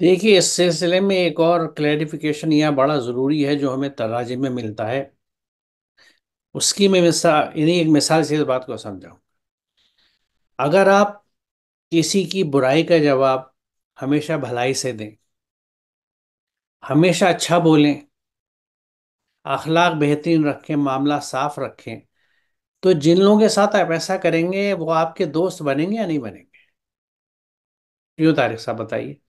देखिए इस सिलसिले में एक और क्लैरिफिकेशन यह बड़ा ज़रूरी है जो हमें तराजे में मिलता है उसकी मैं मिसाल इन्हीं एक मिसाल से इस बात को समझाऊंगा अगर आप किसी की बुराई का जवाब हमेशा भलाई से दें हमेशा अच्छा बोलें अखलाक बेहतरीन रखें मामला साफ रखें तो जिन लोगों के साथ आप ऐसा करेंगे वो आपके दोस्त बनेंगे या नहीं बनेंगे क्यों तारिक साहब बताइए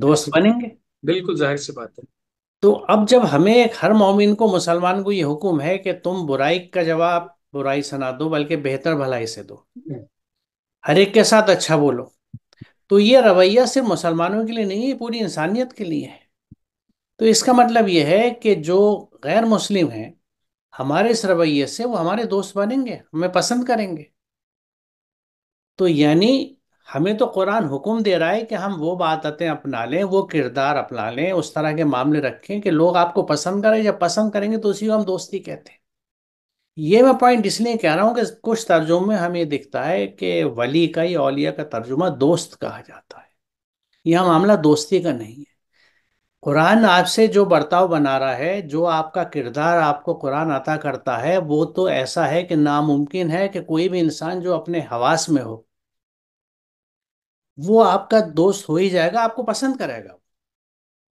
दोस्त बनेंगे बिल्कुल जाहिर सी बात है तो अब जब हमें हर मोमिन को मुसलमान को ये हुक्म है कि तुम बुराई का जवाब बुराई से ना दो बल्कि बेहतर भलाई से दो हम्म। हर एक के साथ अच्छा बोलो तो ये रवैया सिर्फ मुसलमानों के लिए नहीं है पूरी इंसानियत के लिए है तो इसका मतलब ये है कि जो गैर मुस्लिम हैं हमारे इस रवैये से वो हमारे दोस्त बनेंगे हमें पसंद करेंगे तो यानी हमें तो कुरान हुक्म दे रहा है कि हम वो आदतें अपना लें वो किरदार अपना लें उस तरह के मामले रखें कि लोग आपको पसंद करें जब पसंद करेंगे तो उसी को हम दोस्ती कहते हैं ये मैं पॉइंट इसलिए कह रहा हूँ कि कुछ तर्जुमे में हमें दिखता है कि वली का या अलिया का तर्जुमा दोस्त कहा जाता है यह मामला दोस्ती का नहीं है कुरान आपसे जो बर्ताव बना रहा है जो आपका किरदार आपको कुरान अता करता है वो तो ऐसा है कि नामुमकिन है कि कोई भी इंसान जो अपने हवास में हो वो आपका दोस्त हो ही जाएगा आपको पसंद करेगा